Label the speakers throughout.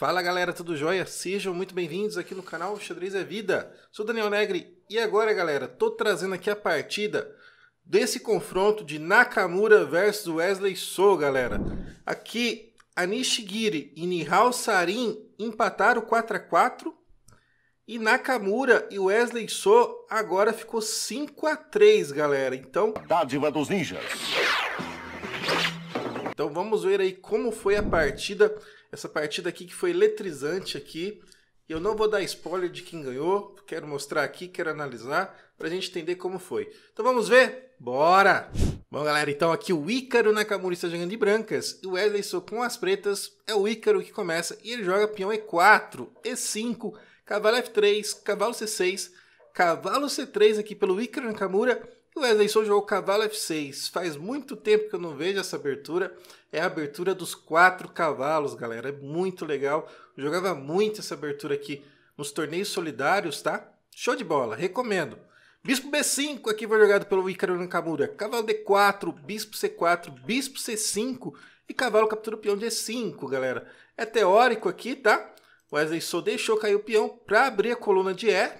Speaker 1: Fala galera, tudo jóia? Sejam muito bem-vindos aqui no canal Xadrez é Vida. Sou Daniel Negri e agora, galera, tô trazendo aqui a partida desse confronto de Nakamura versus Wesley Sou, galera. Aqui a Nishigiri e Nihal Sarin empataram 4 a 4 e Nakamura e Wesley So agora ficou 5 a 3, galera. Então, dádiva dos ninjas. Então vamos ver aí como foi a partida essa partida aqui que foi eletrizante aqui. Eu não vou dar spoiler de quem ganhou, quero mostrar aqui, quero analisar para a gente entender como foi. Então vamos ver? Bora! Bom, galera, então aqui o Ícaro Nakamura está jogando de brancas e o Wesley com as pretas. É o Ícaro que começa e ele joga peão E4, E5, cavalo F3, cavalo C6, cavalo C3 aqui pelo Ícaro Nakamura Wesley Souza ou Cavalo F6. Faz muito tempo que eu não vejo essa abertura. É a abertura dos quatro cavalos, galera. É muito legal. Eu jogava muito essa abertura aqui nos torneios solidários, tá? Show de bola, recomendo. Bispo B5 aqui foi jogado pelo Ícaro Nakamura. Cavalo D4, Bispo C4, Bispo C5 e cavalo captura o peão D5, galera. É teórico aqui, tá? Wesley só deixou cair o peão para abrir a coluna de E,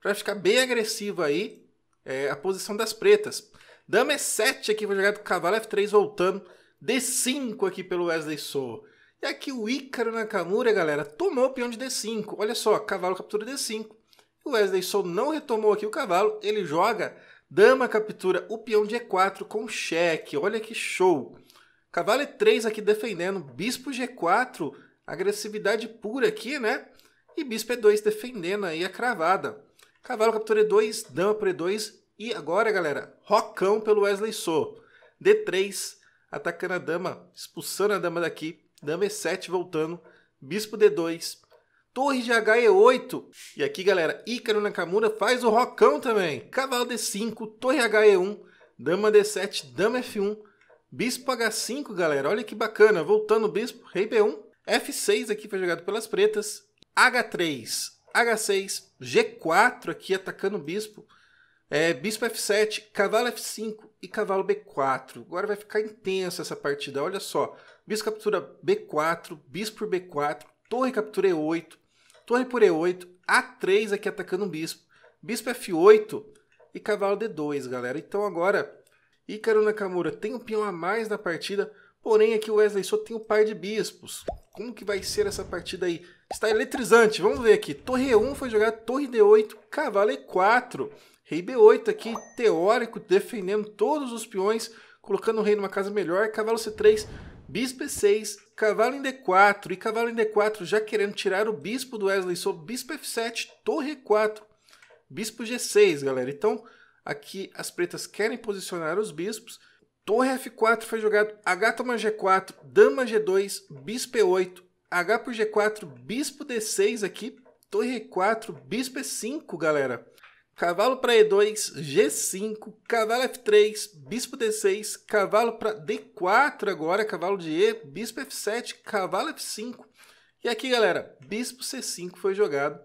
Speaker 1: para ficar bem agressivo aí é a posição das pretas. Dama é E7 aqui foi jogado com cavalo F3 voltando. D5 aqui pelo Wesley Sou. E aqui o Ícaro Nakamura, galera, tomou o peão de D5. Olha só, cavalo captura D5. O Wesley Sou não retomou aqui o cavalo. Ele joga, dama captura o peão de E4 com cheque. Olha que show. Cavalo E3 aqui defendendo. Bispo G4, agressividade pura aqui, né? E bispo E2 defendendo aí a cravada. Cavalo captura E2, dama por E2. E agora, galera, rocão pelo Wesley So. D3, atacando a dama, expulsando a dama daqui. Dama E7 voltando. Bispo D2. Torre de HE8. E aqui, galera, Ícaro Nakamura faz o rocão também. Cavalo D5, Torre HE1, Dama D7, Dama F1, Bispo H5, galera. Olha que bacana. Voltando o Bispo, Rei B1, F6 aqui foi jogado pelas pretas, H3, H6, G4 aqui atacando o bispo. É, bispo F7, cavalo F5 e cavalo B4. Agora vai ficar intensa essa partida. Olha só, bispo captura B4, bispo por B4, torre captura E8, torre por E8, A3 aqui atacando o bispo. Bispo F8 e cavalo D2, galera. Então agora, Ícaro Nakamura tem um peão a mais na partida Porém, aqui o Wesley Soto tem o um par de bispos. Como que vai ser essa partida aí? Está eletrizante. Vamos ver aqui. Torre E1 foi jogada torre D8, cavalo E4. Rei B8 aqui, teórico, defendendo todos os peões, colocando o rei numa casa melhor. Cavalo C3, bispo E6, cavalo em D4. E cavalo em D4 já querendo tirar o bispo do Wesley Sou Bispo F7, torre E4, bispo G6, galera. Então, aqui as pretas querem posicionar os bispos Torre F4 foi jogado H toma G4, Dama G2, Bispo E8, H por G4, Bispo D6 aqui, Torre E4, Bispo E5, galera. Cavalo para E2, G5, cavalo F3, bispo D6, cavalo para D4 agora, cavalo de E, bispo F7, cavalo F5. E aqui, galera, bispo C5 foi jogado.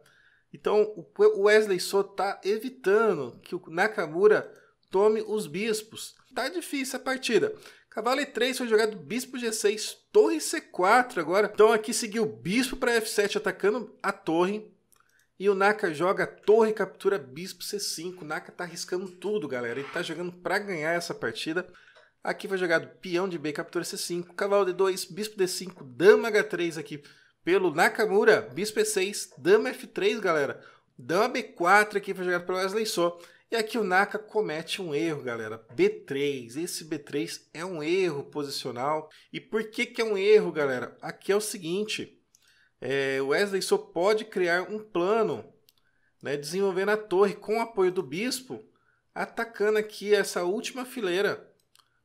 Speaker 1: Então, o Wesley Só tá evitando que o Nakamura tome os bispos. Tá difícil a partida. Cavalo E3 foi jogado bispo G6, torre C4 agora. Então aqui seguiu bispo para F7 atacando a torre. E o Naka joga torre e captura bispo C5. O Naka tá arriscando tudo, galera. Ele tá jogando para ganhar essa partida. Aqui foi jogado peão de B, captura C5, cavalo D2, bispo D5, dama H3 aqui pelo Nakamura, bispo E6, dama F3, galera. Dama B4 aqui foi jogado pelo Wesley Só. So. E aqui o Naka comete um erro, galera. B3. Esse B3 é um erro posicional. E por que, que é um erro, galera? Aqui é o seguinte. É, Wesley só pode criar um plano, né, desenvolvendo a torre com o apoio do bispo, atacando aqui essa última fileira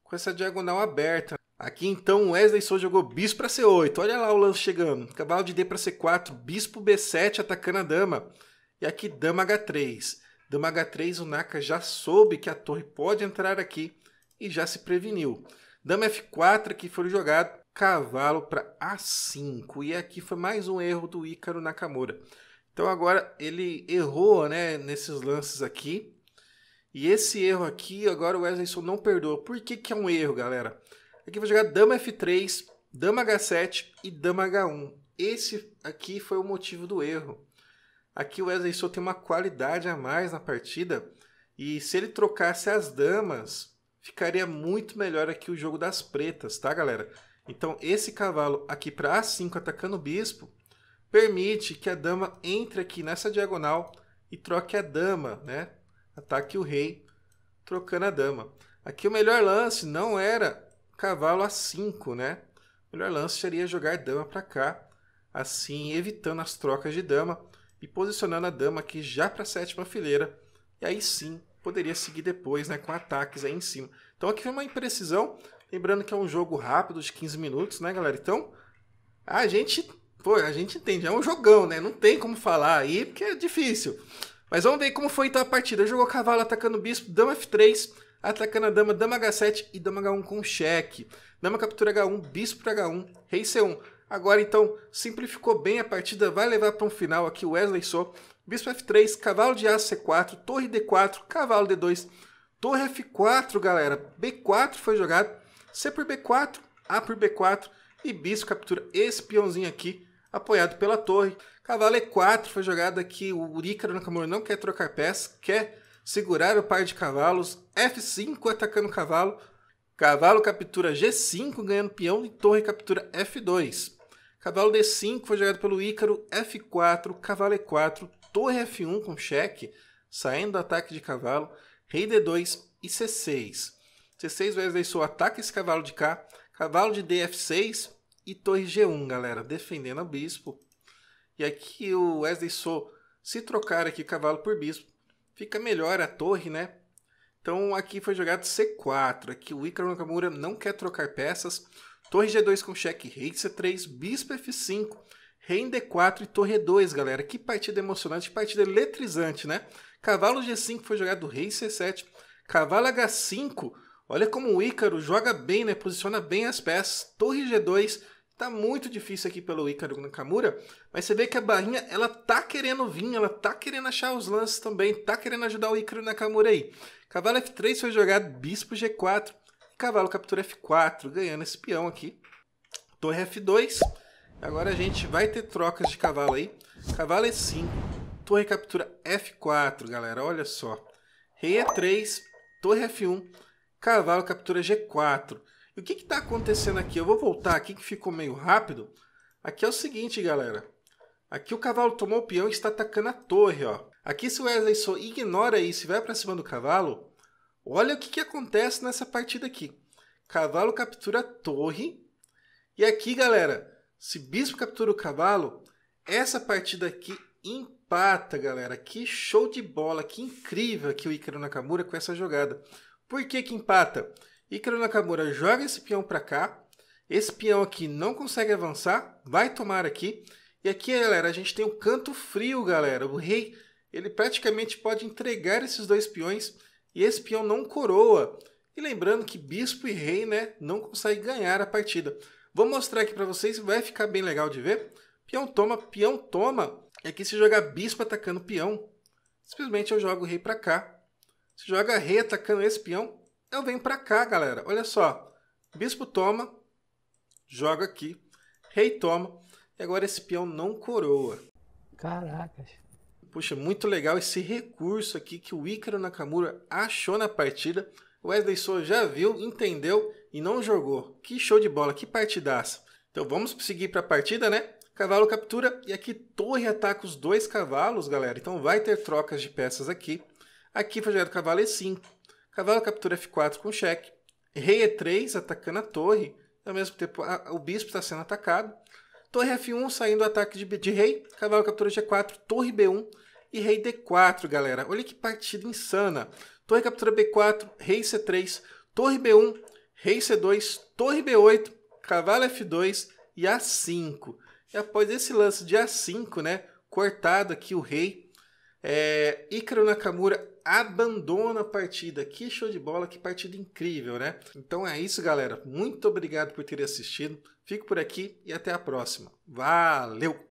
Speaker 1: com essa diagonal aberta. Aqui então Wesley só jogou bispo para C8. Olha lá o lance chegando. Cavalo de D para C4, bispo B7 atacando a dama. E aqui dama H3. Do Maga 3, o Naka já soube que a torre pode entrar aqui e já se preveniu. Dama F4 que foi jogado, cavalo para A5. E aqui foi mais um erro do Ícaro Nakamura. Então agora ele errou né, nesses lances aqui. E esse erro aqui, agora o Wesley Sou não perdoa. Por que, que é um erro, galera? Aqui vai jogar Dama F3, Dama H7 e Dama H1. Esse aqui foi o motivo do erro. Aqui o Wesley Souza tem uma qualidade a mais na partida e se ele trocasse as damas, ficaria muito melhor aqui o jogo das pretas, tá, galera? Então esse cavalo aqui para A5 atacando o bispo permite que a dama entre aqui nessa diagonal e troque a dama, né? Ataque o rei trocando a dama. Aqui o melhor lance não era cavalo A5, né? O melhor lance seria jogar dama para cá, assim evitando as trocas de dama e posicionando a dama aqui já para a sétima fileira. E aí sim, poderia seguir depois, né, com ataques aí em cima. Então aqui foi uma imprecisão, lembrando que é um jogo rápido de 15 minutos, né, galera? Então, a gente, pô, a gente entende, é um jogão, né? Não tem como falar aí, porque é difícil. Mas vamos ver como foi então a partida. Jogou cavalo atacando o bispo, dama F3, atacando a dama, dama H7 e dama H1 com cheque. Dama captura H1, bispo para H1, rei C1. Agora então, simplificou bem a partida, vai levar para um final aqui Wesley Sou, bispo F3, cavalo de A C4, torre D4, cavalo D2, torre F4, galera, B4 foi jogado, C por B4, A por B4 e bispo captura esse peãozinho aqui, apoiado pela torre. Cavalo E4 foi jogado aqui, o Ícaro Nakamura não quer trocar peças, quer segurar o par de cavalos, F5 atacando o cavalo, Cavalo captura G5, ganhando peão e torre captura F2. Cavalo D5 foi jogado pelo Ícaro, F4, cavalo E4, torre F1 com cheque, saindo do ataque de cavalo, rei D2 e C6. C6 vai deixou ataca esse cavalo de cá, cavalo de DF6 e torre G1, galera, defendendo o bispo. E aqui o Wesley Sou, se trocar aqui cavalo por bispo, fica melhor a torre, né? Então aqui foi jogado C4. Aqui o Ikaru Nakamura não quer trocar peças. Torre G2 com cheque, rei C3, bispo F5, rei D4 e torre E2, galera. Que partida emocionante, que partida eletrizante, né? Cavalo G5 foi jogado rei C7, cavalo H5. Olha como o Ícaro joga bem, né? Posiciona bem as peças. Torre G2, Tá muito difícil aqui pelo Ícaro Nakamura, mas você vê que a barrinha, ela tá querendo vir, ela tá querendo achar os lances também, tá querendo ajudar o Ícaro Nakamura aí. Cavalo F3 foi jogado bispo G4. Cavalo captura F4, ganhando esse peão aqui. Torre F2. Agora a gente vai ter trocas de cavalo aí. Cavalo E5. Torre captura F4, galera. Olha só. Rei E3. Torre F1. Cavalo captura G4. E o que está acontecendo aqui? Eu vou voltar aqui que ficou meio rápido. Aqui é o seguinte, galera. Aqui o cavalo tomou o peão e está atacando a torre, ó. Aqui se o Wesley só ignora isso e vai para cima do cavalo, olha o que, que acontece nessa partida aqui. Cavalo captura a torre. E aqui, galera, se bispo captura o cavalo, essa partida aqui empata, galera. Que show de bola, que incrível aqui o Icaro Nakamura com essa jogada. Por que que empata? Icaro Nakamura joga esse peão para cá. Esse peão aqui não consegue avançar, vai tomar aqui. E aqui, galera, a gente tem o canto frio, galera. O rei, ele praticamente pode entregar esses dois peões e esse peão não coroa. E lembrando que bispo e rei, né, não conseguem ganhar a partida. Vou mostrar aqui para vocês, vai ficar bem legal de ver. Peão toma, peão toma. E aqui se jogar bispo atacando peão, simplesmente eu jogo o rei para cá. Se joga rei atacando esse peão, eu venho para cá, galera. Olha só, bispo toma, joga aqui, rei toma. E agora esse peão não coroa. Caracas. Puxa, muito legal esse recurso aqui que o Ícaro Nakamura achou na partida. O Wesley Souza já viu, entendeu e não jogou. Que show de bola, que partidaça. Então vamos seguir para a partida, né? Cavalo captura e aqui torre ataca os dois cavalos, galera. Então vai ter trocas de peças aqui. Aqui foi jogado cavalo E5. Cavalo captura F4 com cheque. Rei E3 atacando a torre. ao mesmo tempo a, o bispo está sendo atacado. Torre F1 saindo ataque de, de rei, cavalo captura G4, torre B1 e rei D4, galera. Olha que partida insana. Torre captura B4, rei C3, torre B1, rei C2, torre B8, cavalo F2 e A5. E após esse lance de A5, né, cortado aqui o rei, é, Ikaro Nakamura abandona a partida. Que show de bola, que partida incrível, né? Então é isso, galera. Muito obrigado por ter assistido. Fico por aqui e até a próxima. Valeu!